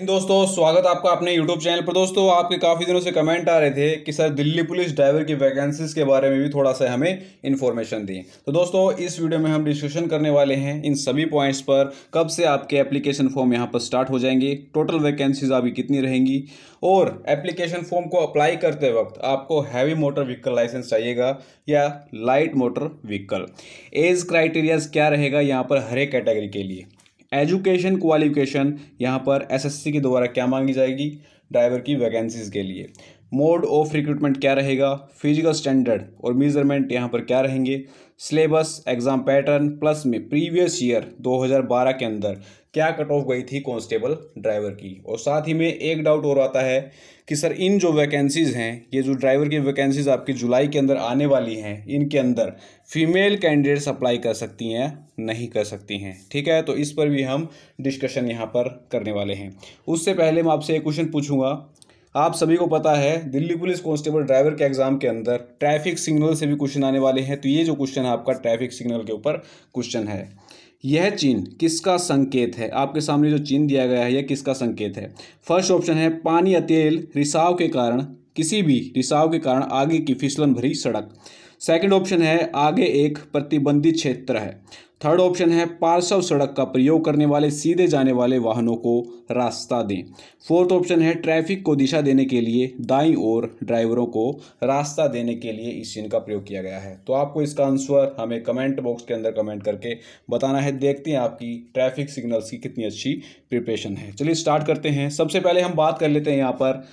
इन दोस्तों स्वागत आपका अपने YouTube चैनल पर दोस्तों आपके काफ़ी दिनों से कमेंट आ रहे थे कि सर दिल्ली पुलिस ड्राइवर की वैकेंसीज के बारे में भी थोड़ा सा हमें इन्फॉर्मेशन दी तो दोस्तों इस वीडियो में हम डिस्कशन करने वाले हैं इन सभी पॉइंट्स पर कब से आपके एप्लीकेशन फॉर्म यहाँ पर स्टार्ट हो जाएंगे टोटल वैकेंसीज अभी कितनी रहेंगी और एप्लीकेशन फॉर्म को अप्लाई करते वक्त आपको हैवी मोटर व्हीकल लाइसेंस चाहिएगा या light motor vehicle age criterias क्या रहेगा यहाँ पर हर एक कैटेगरी के लिए एजुकेशन क्वालिफिकेशन यहाँ पर एसएससी के द्वारा क्या मांगी जाएगी ड्राइवर की वैकेंसीज़ के लिए मोड ऑफ रिक्रूटमेंट क्या रहेगा फिजिकल स्टैंडर्ड और मेजरमेंट यहाँ पर क्या रहेंगे सिलेबस एग्ज़ाम पैटर्न प्लस में प्रीवियस ईयर 2012 के अंदर क्या कट ऑफ गई थी कांस्टेबल ड्राइवर की और साथ ही में एक डाउट और आता है कि सर इन जो वैकेंसीज़ हैं ये जो ड्राइवर की वैकेंसीज़ आपकी जुलाई के अंदर आने वाली हैं इनके अंदर फीमेल कैंडिडेट्स अप्लाई कर सकती हैं नहीं कर सकती हैं ठीक है तो इस पर भी हम डिस्कशन यहाँ पर करने वाले हैं उससे पहले मैं आपसे एक क्वेश्चन पूछूंगा आप सभी को पता है दिल्ली पुलिस कांस्टेबल ड्राइवर के एग्जाम के अंदर ट्रैफिक सिग्नल से भी क्वेश्चन आने वाले हैं तो ये जो क्वेश्चन है आपका ट्रैफिक सिग्नल के ऊपर क्वेश्चन है यह चिन्ह किसका संकेत है आपके सामने जो चिन्ह दिया गया है यह किसका संकेत है फर्स्ट ऑप्शन है पानी या तेल रिसाव के कारण किसी भी रिसाव के कारण आगे की फिसलन भरी सड़क सेकेंड ऑप्शन है आगे एक प्रतिबंधित क्षेत्र है थर्ड ऑप्शन है पार्श्व सड़क का प्रयोग करने वाले सीधे जाने वाले वाहनों को रास्ता दें फोर्थ ऑप्शन है ट्रैफिक को दिशा देने के लिए दाई और ड्राइवरों को रास्ता देने के लिए इस चिन्ह का प्रयोग किया गया है तो आपको इसका आंसर हमें कमेंट बॉक्स के अंदर कमेंट करके बताना है देखते हैं आपकी ट्रैफिक सिग्नल्स की कितनी अच्छी प्रिपरेशन है चलिए स्टार्ट करते हैं सबसे पहले हम बात कर लेते हैं यहाँ पर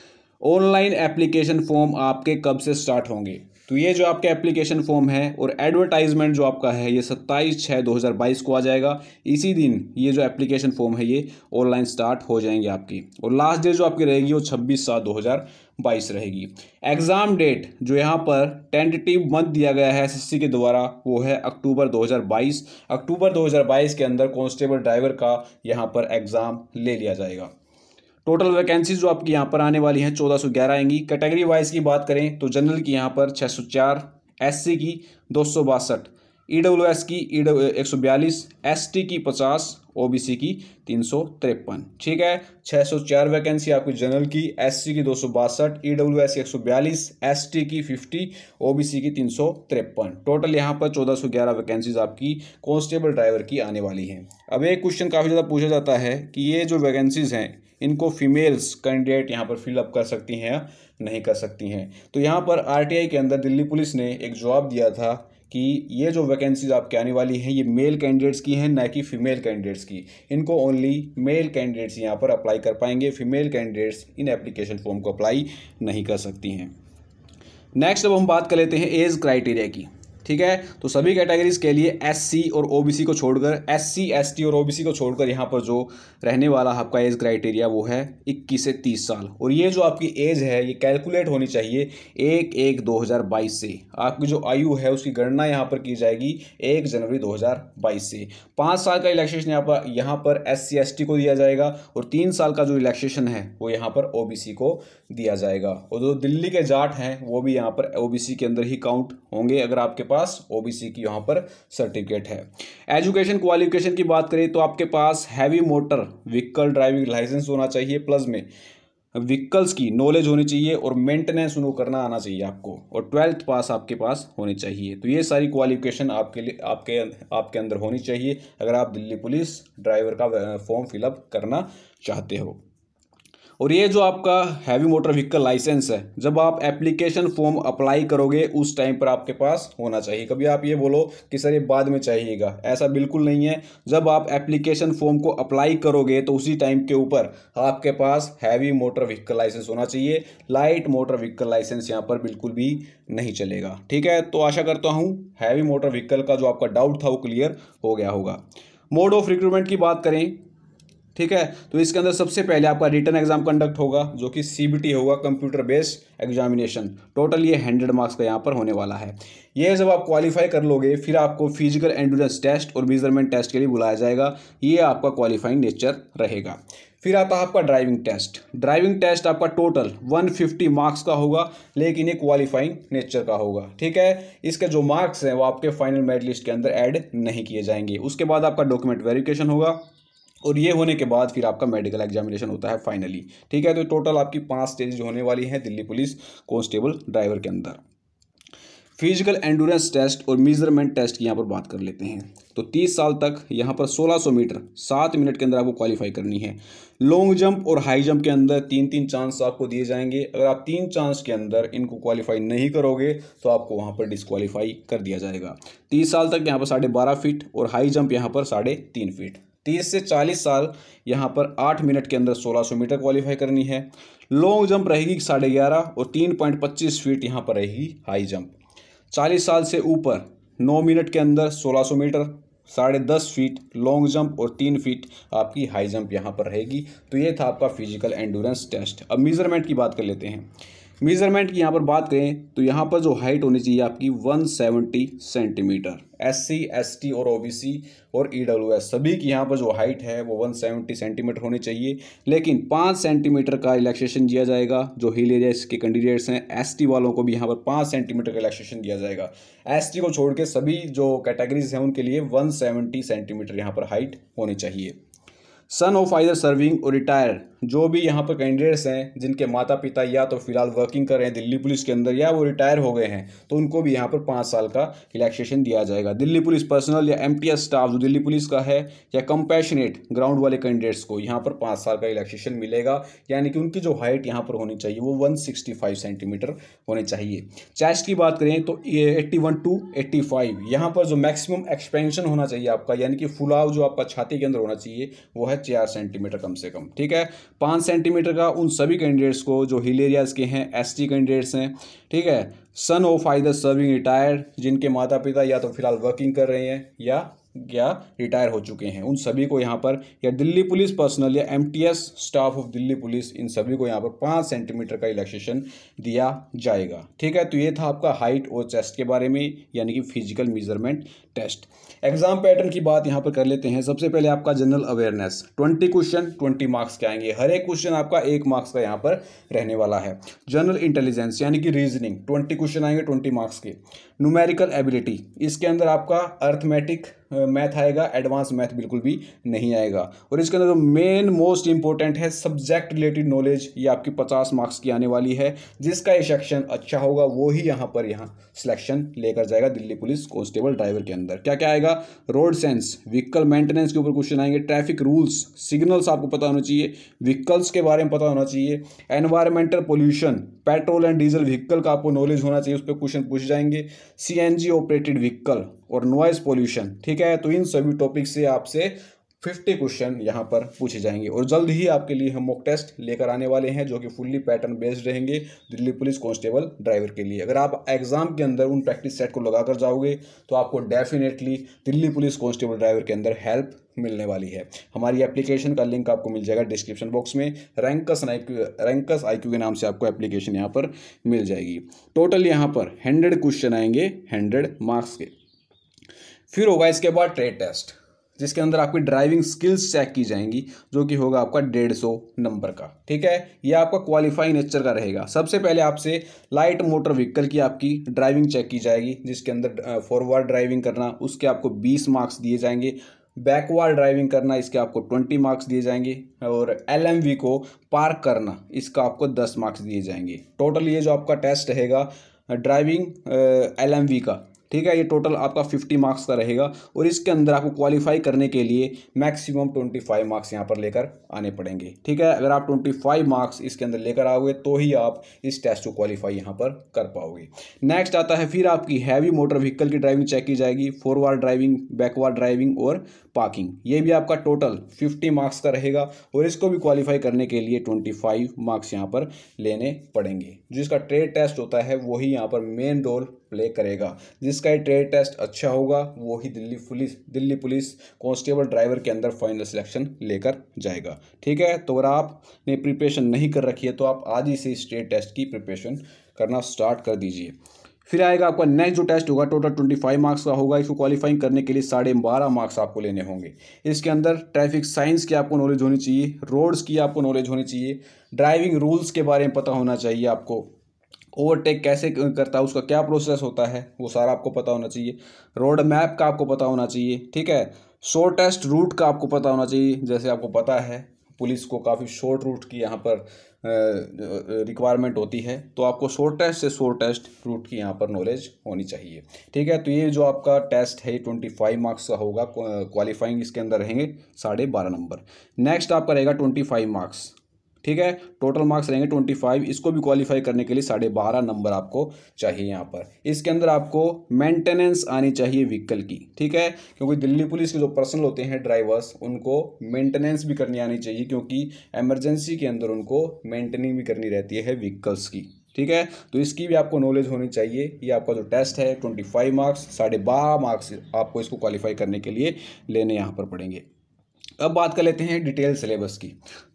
ऑनलाइन एप्लीकेशन फॉर्म आपके कब से स्टार्ट होंगे तो ये जो आपका एप्लीकेशन फॉर्म है और एडवर्टाइजमेंट जो आपका है ये सत्ताईस छः दो हज़ार बाईस को आ जाएगा इसी दिन ये जो एप्लीकेशन फॉर्म है ये ऑनलाइन स्टार्ट हो जाएंगे आपकी और लास्ट डेट जो आपकी रहेगी वो छब्बीस सात दो हज़ार बाईस रहेगी एग्ज़ाम डेट जो यहाँ पर टेंटेटिव मंथ दिया गया है एस के द्वारा वो है अक्टूबर दो अक्टूबर दो के अंदर कॉन्स्टेबल ड्राइवर का यहाँ पर एग्ज़ाम ले लिया जाएगा टोटल वैकेंसीज जो आपकी यहाँ पर आने वाली हैं ग्यारह आएंगी कैटेगरी वाइज की बात करें तो जनरल की यहाँ पर छः सौ एस सी की दो सौ बासठ ई डब्ल्यू एस की ई e एक सौ बयालीस एस टी की पचास ओ बी सी की तीन सौ तिरपन ठीक है छः सौ चार वैकेंसी आपकी जनरल की एस सी की दो सौ बासठ ई डब्ल्यू एस की एक सौ बयालीस एस टी की फिफ्टी ओ बी सी की तीन सौ तिरपन टोटल यहाँ पर चौदह सौ ग्यारह वैकेंसीज आपकी कॉन्स्टेबल ड्राइवर की आने वाली हैं अब एक क्वेश्चन काफ़ी ज़्यादा पूछा जाता है कि ये जो वैकेंसीज़ हैं इनको फीमेल्स कैंडिडेट यहाँ पर फिलअप कर सकती हैं या नहीं कर सकती हैं तो यहाँ पर आरटीआई के अंदर दिल्ली पुलिस ने एक जवाब दिया था कि ये जो वैकेंसीज आपके आने वाली हैं ये मेल कैंडिडेट्स की हैं ना कि फीमेल कैंडिडेट्स की इनको ओनली मेल कैंडिडेट्स यहाँ पर अप्लाई कर पाएंगे फीमेल कैंडिडेट्स इन एप्लीकेशन फॉर्म को अप्लाई नहीं कर सकती हैं नेक्स्ट अब हम बात कर लेते हैं एज क्राइटेरिया की ठीक है तो सभी कैटेगरीज के लिए एससी और ओबीसी को छोड़कर एससी एसटी और ओबीसी को छोड़कर यहाँ पर जो रहने वाला आपका एज क्राइटेरिया वो है 21 से 30 साल और ये जो आपकी एज है ये कैलकुलेट होनी चाहिए एक एक 2022 से आपकी जो आयु है उसकी गणना यहाँ पर की जाएगी एक जनवरी 2022 से पाँच साल का इलेक्शन यहाँ पर यहाँ पर एस सी को दिया जाएगा और तीन साल का जो इलेक्ट्रेशन है वो यहाँ पर ओ को दिया जाएगा और जो दिल्ली के जाट हैं वो भी यहाँ पर ओ के अंदर ही काउंट होंगे अगर आपके पास ओबीसी की यहाँ पर सर्टिफिकेट है एजुकेशन क्वालिफिकेशन की बात करें तो आपके पास heavy motor vehicle driving license होना चाहिए प्लस में व्हीकल्स की नॉलेज होनी चाहिए और मेंटेनेंस उनको करना आना चाहिए आपको और ट्वेल्थ पास आपके पास होनी चाहिए तो ये सारी क्वालिफिकेशन आपके लिए आपके आपके अंदर होनी चाहिए अगर आप दिल्ली पुलिस ड्राइवर का फॉर्म फिलअप करना चाहते हो और ये जो आपका हैवी मोटर व्हीकल लाइसेंस है जब आप एप्लीकेशन फॉर्म अप्लाई करोगे उस टाइम पर आपके पास होना चाहिए कभी आप ये बोलो कि सर ये बाद में चाहिएगा ऐसा बिल्कुल नहीं है जब आप एप्लीकेशन फॉर्म को अप्लाई करोगे तो उसी टाइम के ऊपर आपके पास हैवी मोटर व्हीकल लाइसेंस होना चाहिए लाइट मोटर व्हीकल लाइसेंस यहाँ पर बिल्कुल भी नहीं चलेगा ठीक है तो आशा करता हूँ हैवी मोटर व्हीकल का जो आपका डाउट था वो क्लियर हो गया होगा मोड ऑफ रिक्रूटमेंट की बात करें ठीक है तो इसके अंदर सबसे पहले आपका रिटर्न एग्जाम कंडक्ट होगा जो कि सीबीटी होगा कंप्यूटर बेस्ड एग्जामिनेशन टोटल ये हंड्रेड मार्क्स का यहाँ पर होने वाला है ये जब आप क्वालिफाई कर लोगे फिर आपको फिजिकल एंडोरेंस टेस्ट और मेजरमेंट टेस्ट के लिए बुलाया जाएगा ये आपका क्वालिफाइंग नेचर रहेगा फिर आता है आपका ड्राइविंग टेस्ट ड्राइविंग टेस्ट आपका टोटल 150 मार्क्स का होगा लेकिन ये क्वालिफाइंग नेचर का होगा ठीक है इसके जो मार्क्स हैं वो आपके फाइनल मेरिट लिस्ट के अंदर ऐड नहीं किए जाएंगे उसके बाद आपका डॉक्यूमेंट वेरिफिकेशन होगा और ये होने के बाद फिर आपका मेडिकल एग्जामिनेशन होता है फाइनली ठीक है तो टोटल आपकी पाँच स्टेज होने वाली हैं दिल्ली पुलिस कॉन्स्टेबल ड्राइवर के अंदर फिजिकल एंडोरेंस टेस्ट और मेजरमेंट टेस्ट की यहाँ पर बात कर लेते हैं तो 30 साल तक यहाँ पर 1600 मीटर सात मिनट के अंदर आपको क्वालिफाई करनी है लॉन्ग जंप और हाई जंप के अंदर तीन तीन चांस आपको दिए जाएंगे अगर आप तीन चांस के अंदर इनको क्वालिफाई नहीं करोगे तो आपको वहाँ पर डिसक्वालीफाई कर दिया जाएगा तीस साल तक यहाँ पर साढ़े बारह फीट और हाई जंप यहाँ पर साढ़े तीन फीट तीस से चालीस साल यहाँ पर आठ मिनट के अंदर सोलह सौ मीटर क्वालिफाई करनी है लॉन्ग जंप रहेगी साढ़े ग्यारह और तीन पॉइंट पच्चीस फीट यहाँ पर रहेगी हाई जंप चालीस साल से ऊपर नौ मिनट के अंदर सोलह सौ मीटर साढ़े दस फीट लॉन्ग जंप और तीन फीट आपकी हाई जंप यहाँ पर रहेगी तो ये था आपका फिजिकल एंडोरेंस टेस्ट अब मेज़रमेंट की बात कर लेते हैं मेज़रमेंट की यहाँ पर बात करें तो यहाँ पर जो हाइट होनी चाहिए आपकी 170 centimetre S C S T और ओ बी सी और ई डब्ल्यू एस सभी की यहाँ पर जो हाइट है वो 170 सेंटीमीटर होनी चाहिए लेकिन पाँच सेंटीमीटर का रिलैक्सेशन दिया जाएगा जो हिल एरिया के कैंडिडेट्स हैं एस टी वालों को भी यहाँ पर पाँच सेंटीमीटर का रिलैक्सेशन दिया जाएगा एस टी को छोड़ के सभी जो कैटेगरीज हैं उनके लिए वन सेवेंटी सेंटीमीटर यहाँ पर हाइट होनी चाहिए सन ऑफ आइदर सर्विंग और रिटायर जो भी यहाँ पर कैंडिडेट्स हैं जिनके माता पिता या तो फिलहाल वर्किंग कर रहे हैं दिल्ली पुलिस के अंदर या वो रिटायर हो गए हैं तो उनको भी यहाँ पर पाँच साल का रिलैक्सेशन दिया जाएगा दिल्ली पुलिस पर्सनल या एम स्टाफ जो दिल्ली पुलिस का है या कंपैशनेट ग्राउंड वाले कैंडिडेट्स को यहाँ पर पाँच साल का रिलैक्सेशन मिलेगा यानी कि उनकी जो हाइट यहाँ पर होनी चाहिए वो वन सेंटीमीटर होने चाहिए चेस्ट की बात करें तो eighty one to eighty five यहाँ पर जो मैक्सिमम एक्सपेंशन होना चाहिए आपका यानी कि फुलाव जो आपका छाती के अंदर होना चाहिए वो है चार सेंटीमीटर कम से कम ठीक है पाँच सेंटीमीटर का उन सभी कैंडिडेट्स को जो हिल एरियाज़ के हैं एस कैंडिडेट्स हैं ठीक है son of either serving retired जिनके माता पिता या तो फिलहाल वर्किंग कर रहे हैं या या रिटायर हो चुके हैं उन सभी को यहाँ पर या दिल्ली पुलिस पर्सनल या MTS staff of Delhi police इन सभी को यहाँ पर पाँच सेंटीमीटर का रिलैक्सेशन दिया जाएगा ठीक है तो ये था आपका हाइट और चेस्ट के बारे में यानी कि physical measurement test exam pattern की बात यहाँ पर कर लेते हैं सबसे पहले आपका general awareness twenty question twenty marks के आएंगे हर एक क्वेश्चन आपका एक मार्क्स का यहाँ पर रहने वाला है जनरल इंटेलिजेंस यानी कि रीजनिंग ट्वेंटी क्वेश्चन आएंगे ट्वेंटी मार्क्स के न्यूमेरिकल एबिलिटी इसके अंदर आपका अर्थमेटिक मैथ आएगा एडवांस मैथ बिल्कुल भी नहीं आएगा और इसके अंदर जो मेन मोस्ट इंपॉर्टेंट है सब्जेक्ट रिलेटेड नॉलेज ये आपकी पचास मार्क्स की आने वाली है जिसका ये सेक्शन अच्छा होगा वो ही यहाँ पर यहाँ सिलेक्शन लेकर जाएगा दिल्ली पुलिस कॉन्स्टेबल ड्राइवर के अंदर अंदर क्या क्या आएगा रोड सेंस व्हीकल मेंटेनेंस के ऊपर क्वेश्चन आएंगे ट्रैफिक रूल्स सिग्नल्स आपको पता होना चाहिए व्हीकल्स के बारे में पता होना चाहिए environmental pollution petrol and diesel vehicle का आपको नॉलेज होना चाहिए उस पर क्वेश्चन पूछ जाएंगे सी ऑपरेटेड व्हीकल और नॉइज़ पोल्यूशन ठीक है तो इन सभी टॉपिक से आपसे फिफ्टी क्वेश्चन यहाँ पर पूछे जाएंगे और जल्द ही आपके लिए हम मॉक टेस्ट लेकर आने वाले हैं जो कि फुल्ली पैटर्न बेस्ड रहेंगे दिल्ली पुलिस कांस्टेबल ड्राइवर के लिए अगर आप एग्जाम के अंदर उन प्रैक्टिस सेट को लगाकर जाओगे तो आपको definitely Delhi police constable driver के अंदर हेल्प मिलने वाली है हमारी एप्लीकेशन का लिंक आपको मिल जाएगा डिस्क्रिप्शन बॉक्स में रैंकस आईक्यू रैंकस क्यू के नाम से आपको एप्लीकेशन यहाँ पर मिल जाएगी टोटल यहाँ पर हंड्रेड क्वेश्चन आएंगे हंड्रेड मार्क्स के फिर होगा इसके बाद ट्रेड टेस्ट जिसके अंदर आपकी ड्राइविंग स्किल्स चेक की जाएंगी जो कि होगा आपका डेढ़ सौ नंबर का ठीक है यह आपका क्वालिफाई नेचर का रहेगा सबसे पहले आपसे लाइट मोटर व्हीकल की आपकी ड्राइविंग चेक की जाएगी जिसके अंदर फॉरवर्ड ड्राइविंग करना उसके आपको बीस मार्क्स दिए जाएंगे बैकवर्ड ड्राइविंग करना इसके आपको ट्वेंटी मार्क्स दिए जाएंगे और एल को पार्क करना इसका आपको दस मार्क्स दिए जाएंगे टोटल ये जो आपका टेस्ट रहेगा ड्राइविंग एल का ठीक है ये टोटल आपका फिफ्टी मार्क्स का रहेगा और इसके अंदर आपको क्वालिफाई करने के लिए मैक्सिमम ट्वेंटी फाइव मार्क्स यहाँ पर लेकर आने पड़ेंगे ठीक है अगर आप ट्वेंटी फाइव मार्क्स इसके अंदर लेकर आओगे तो ही आप इस टेस्ट को क्वालिफाई यहाँ पर कर पाओगे नेक्स्ट आता है फिर आपकी हैवी मोटर व्हीकल की ड्राइविंग चेक की जाएगी forward driving backward driving और पार्किंग ये भी आपका टोटल फिफ्टी मार्क्स का रहेगा और इसको भी क्वालिफाई करने के लिए ट्वेंटी फाइव मार्क्स यहाँ पर लेने पड़ेंगे जिसका ट्रेड टेस्ट होता है वही यहाँ पर मेन रोल प्ले करेगा जिसका ट्रेड टेस्ट अच्छा होगा वो ही Delhi police Delhi police constable driver के अंदर फाइनल सिलेक्शन लेकर जाएगा ठीक है तो अगर आपने प्रिपरेशन नहीं कर रखी है तो आप आज ही से इस ट्रेड टेस्ट की प्रिपरेशन करना स्टार्ट कर दीजिए फिर आएगा आपका नेक्स्ट जो टेस्ट होगा टोटल ट्वेंटी फाइव मार्क्स का होगा इसको क्वालिफाइंग करने के लिए साढ़े बारह मार्क्स आपको लेने होंगे इसके अंदर ट्रैफिक साइंस की आपको नॉलेज होनी चाहिए रोड्स की आपको नॉलेज होनी चाहिए ड्राइविंग रूल्स के बारे में पता होना चाहिए आपको ओवरटेक कैसे करता है उसका क्या प्रोसेस होता है वो सारा आपको पता होना चाहिए रोड मैप का आपको पता होना चाहिए ठीक है शॉर्टेस्ट रूट का आपको पता होना चाहिए जैसे आपको पता है पुलिस को काफ़ी शॉर्ट रूट की यहाँ पर रिक्वायरमेंट होती है तो आपको शॉर्ट टेस्ट से शॉर्टेस्ट टेस्ट रूट की यहाँ पर नॉलेज होनी चाहिए ठीक है तो ये जो आपका टेस्ट है ट्वेंटी फाइव मार्क्स का होगा क्वालिफाइंग इसके अंदर रहेंगे साढ़े बारह नंबर नेक्स्ट आपका रहेगा ट्वेंटी फाइव मार्क्स ठीक है टोटल मार्क्स रहेंगे ट्वेंटी फाइव इसको भी क्वालिफाई करने के लिए साढ़े बारह नंबर आपको चाहिए यहाँ पर इसके अंदर आपको मेंटेनेंस आनी चाहिए व्हीकल की ठीक है क्योंकि दिल्ली पुलिस के जो पर्सनल होते हैं ड्राइवर्स उनको मेंटेनेंस भी करनी आनी चाहिए क्योंकि एमरजेंसी के अंदर उनको मेंटेनिंग भी करनी रहती है व्हीकल्स की ठीक है तो इसकी भी आपको नॉलेज होनी चाहिए ये आपका जो टेस्ट है ट्वेंटी फाइव मार्क्स साढ़े बारह मार्क्स आपको इसको क्वालिफाई करने के लिए लेने यहाँ पर पड़ेंगे अब बात कर लेते हैं डिटेल सिलेबस की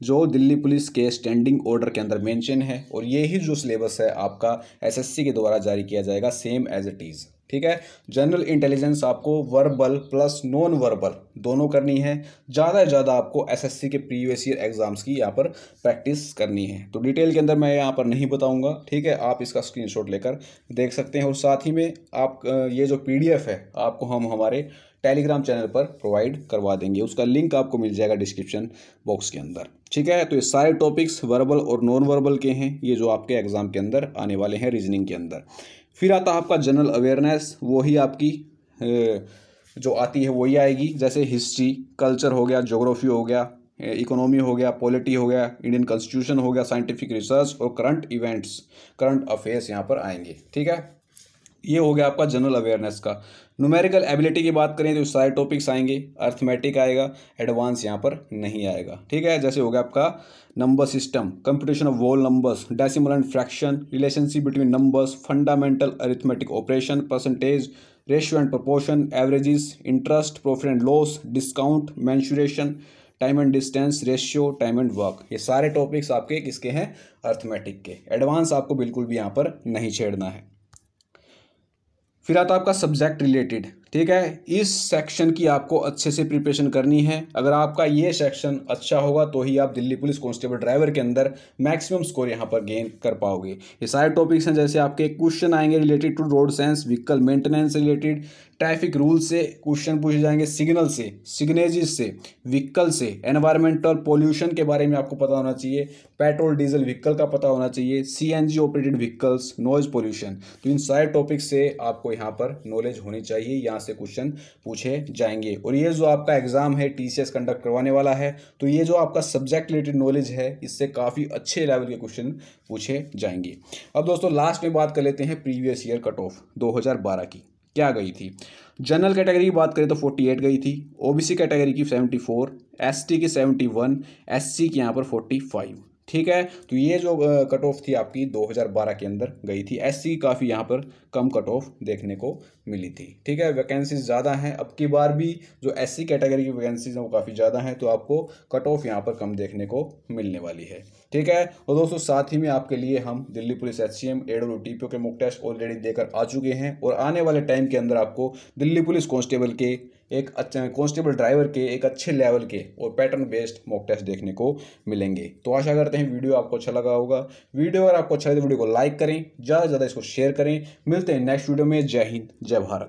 जो दिल्ली पुलिस के स्टैंडिंग ऑर्डर के अंदर मेंशन है और ये ही जो सिलेबस है आपका एसएससी के द्वारा जारी किया जाएगा सेम एज इट इज़ ठीक है जनरल इंटेलिजेंस आपको वर्बल प्लस नॉन वर्बल दोनों करनी है ज़्यादा से ज़्यादा आपको एसएससी के प्रीवियस ईयर एग्जाम्स की यहाँ पर प्रैक्टिस करनी है तो डिटेल के अंदर मैं यहाँ पर नहीं बताऊँगा ठीक है आप इसका स्क्रीनशॉट लेकर देख सकते हैं और साथ ही में आप ये जो पी है आपको हम हमारे टेलीग्राम चैनल पर प्रोवाइड करवा देंगे उसका लिंक आपको मिल जाएगा डिस्क्रिप्शन बॉक्स के अंदर ठीक है तो ये सारे टॉपिक्स वर्बल और नॉन वर्बल के हैं ये जो आपके एग्ज़ाम के अंदर आने वाले हैं रीजनिंग के अंदर फिर आता आपका जनरल अवेयरनेस वही आपकी जो आती है वही आएगी जैसे हिस्ट्री कल्चर हो गया जोग्राफी हो गया इकोनॉमी हो गया पॉलिटी हो गया इंडियन कॉन्स्टिट्यूशन हो गया साइंटिफिक रिसर्च और करंट इवेंट्स करंट अफेयर्स यहाँ पर आएंगे ठीक है ये हो गया आपका जनरल अवेयरनेस का न्यूमेरिकल एबिलिटी की बात करें तो सारे टॉपिक्स आएंगे अर्थमेटिक आएगा एडवांस यहाँ पर नहीं आएगा ठीक है जैसे हो गया आपका number system computation of whole numbers decimal and fraction relationship between numbers fundamental arithmetic operation percentage ratio and proportion averages interest profit and loss discount mensuration time and distance ratio time and work ये सारे topics आपके किसके हैं arithmetic के advance आपको बिल्कुल भी यहाँ पर नहीं छेड़ना है फिर आता आपका सब्जेक्ट रिलेटेड ठीक है इस सेक्शन की आपको अच्छे से प्रिपरेशन करनी है अगर आपका ये सेक्शन अच्छा होगा तो ही आप दिल्ली पुलिस कांस्टेबल ड्राइवर के अंदर मैक्सिमम स्कोर यहाँ पर गेन कर पाओगे ये सारे टॉपिक्स हैं जैसे आपके क्वेश्चन आएंगे related to road science vehicle maintenance related traffic rule से क्वेश्चन पूछे जाएंगे सिग्नल से सिग्नेजिस से व्हीकल से एनवायरमेंटल पोल्यूशन के बारे में आपको पता होना चाहिए पेट्रोल डीजल व्हीकल का पता होना चाहिए CNG operated vehicles noise pollution तो इन सारे टॉपिक्स से आपको यहाँ पर नॉलेज होनी चाहिए यहाँ यहाँ से क्वेश्चन पूछे जाएंगे और ये जो आपका एग्ज़ाम है टी कंडक्ट करवाने वाला है तो ये जो आपका सब्जेक्ट रिलेटेड नॉलेज है इससे काफ़ी अच्छे लेवल के क्वेश्चन पूछे जाएंगे अब दोस्तों लास्ट में बात कर लेते हैं प्रीवियस ईयर कट ऑफ 2012 की क्या गई थी जनरल कैटेगरी की बात करें तो 48 गई थी ओबीसी कैटेगरी की 74 एसटी की 71 एससी की यहाँ पर 45 ठीक है तो ये जो कट ऑफ थी आपकी 2012 के अंदर गई थी एससी काफ़ी यहाँ पर कम कट ऑफ देखने को मिली थी ठीक है वैकेंसीज ज़्यादा हैं अब की बार भी जो एस कैटेगरी की वैकेंसीज हैं वो काफ़ी ज़्यादा हैं तो आपको कट ऑफ यहाँ पर कम देखने को मिलने वाली है ठीक है और दोस्तों साथ ही में आपके लिए हम Delhi police H C M के मुक टेस्ट ऑलरेडी देकर आ चुके हैं और आने वाले टाइम के अंदर आपको दिल्ली पुलिस कॉन्स्टेबल के एक अच्छे कॉन्स्टेबल ड्राइवर के एक अच्छे लेवल के और पैटर्न बेस्ड मॉक टेस्ट देखने को मिलेंगे तो आशा करते हैं वीडियो आपको अच्छा लगा होगा वीडियो अगर आपको अच्छा लगे तो वीडियो को लाइक करें ज़्यादा से ज़्यादा इसको शेयर करें मिलते हैं नेक्स्ट वीडियो में जय हिंद जय भारत